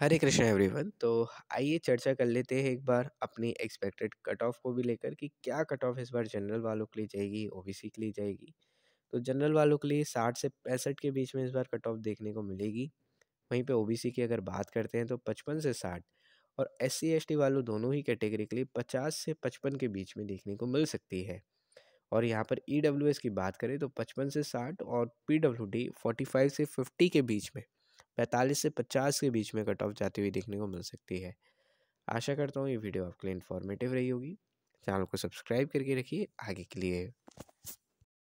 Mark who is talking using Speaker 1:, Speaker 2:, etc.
Speaker 1: हरे Krishna everyone
Speaker 2: तो आइए चर्चा कर लेते हैं एक बार अपनी एक्सपेक्टेड कट ऑफ को भी लेकर कि क्या कट ऑफ इस बार जनरल वालों के लिए जाएगी सी के लिए जाएगी तो जनरल वालों के लिए साठ से पैंसठ के बीच में इस बार कट ऑफ देखने को मिलेगी वहीं पे सी की अगर बात करते हैं तो पचपन से साठ और एस सी वालों दोनों ही कैटेगरी के लिए पचास से पचपन के बीच में देखने को मिल सकती है और यहाँ पर ई की बात करें तो पचपन से साठ और P W D forty five से फिफ्टी के बीच में पैंतालीस से पचास के बीच में कट ऑफ जाती हुई देखने को मिल सकती है आशा करता हूँ ये वीडियो आपके लिए इन्फॉर्मेटिव रही होगी चैनल को सब्सक्राइब करके रखिए आगे के लिए